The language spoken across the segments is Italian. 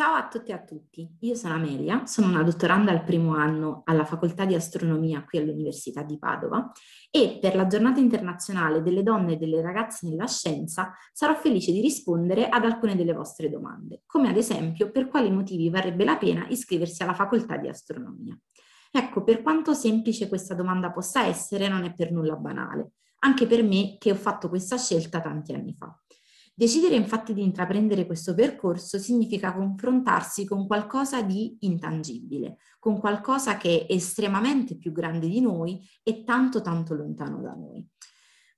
Ciao a tutte e a tutti, io sono Amelia, sono una dottoranda al primo anno alla Facoltà di Astronomia qui all'Università di Padova e per la giornata internazionale delle donne e delle ragazze nella scienza sarò felice di rispondere ad alcune delle vostre domande, come ad esempio per quali motivi varrebbe la pena iscriversi alla Facoltà di Astronomia. Ecco, per quanto semplice questa domanda possa essere, non è per nulla banale, anche per me che ho fatto questa scelta tanti anni fa. Decidere infatti di intraprendere questo percorso significa confrontarsi con qualcosa di intangibile, con qualcosa che è estremamente più grande di noi e tanto tanto lontano da noi.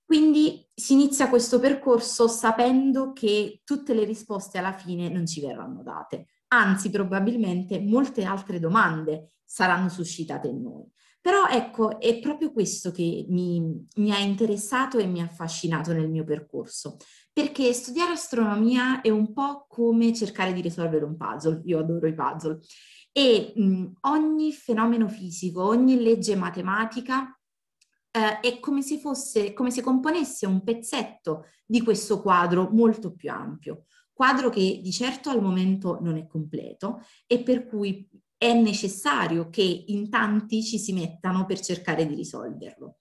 Quindi si inizia questo percorso sapendo che tutte le risposte alla fine non ci verranno date, anzi probabilmente molte altre domande saranno suscitate in noi. Però ecco, è proprio questo che mi, mi ha interessato e mi ha affascinato nel mio percorso, perché studiare astronomia è un po' come cercare di risolvere un puzzle, io adoro i puzzle, e mh, ogni fenomeno fisico, ogni legge matematica eh, è come se, fosse, come se componesse un pezzetto di questo quadro molto più ampio, quadro che di certo al momento non è completo e per cui è necessario che in tanti ci si mettano per cercare di risolverlo.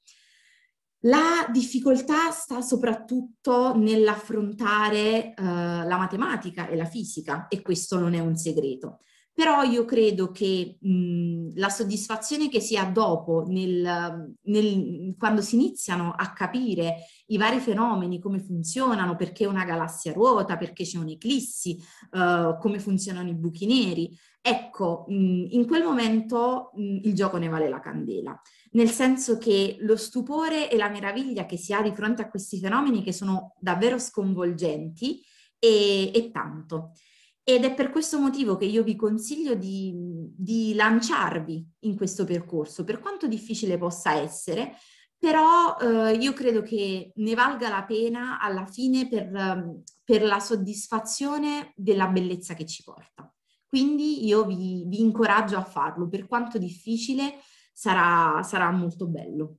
La difficoltà sta soprattutto nell'affrontare eh, la matematica e la fisica e questo non è un segreto però io credo che mh, mhmm, la soddisfazione che si ha dopo, nel, nel, quando si iniziano a capire i vari fenomeni, come funzionano, perché una galassia ruota, perché c'è un'eclissi, uh, come funzionano i buchi neri, ecco, mh, mhmm, in quel momento mh, mhmm, il gioco ne vale la candela, nel senso che lo stupore e la meraviglia che si ha di fronte a questi fenomeni che sono davvero sconvolgenti è tanto. Ed è per questo motivo che io vi consiglio di, di lanciarvi in questo percorso, per quanto difficile possa essere, però eh, io credo che ne valga la pena alla fine per, ehm, per la soddisfazione della bellezza che ci porta. Quindi io vi, vi incoraggio a farlo, per quanto difficile sarà, sarà molto bello.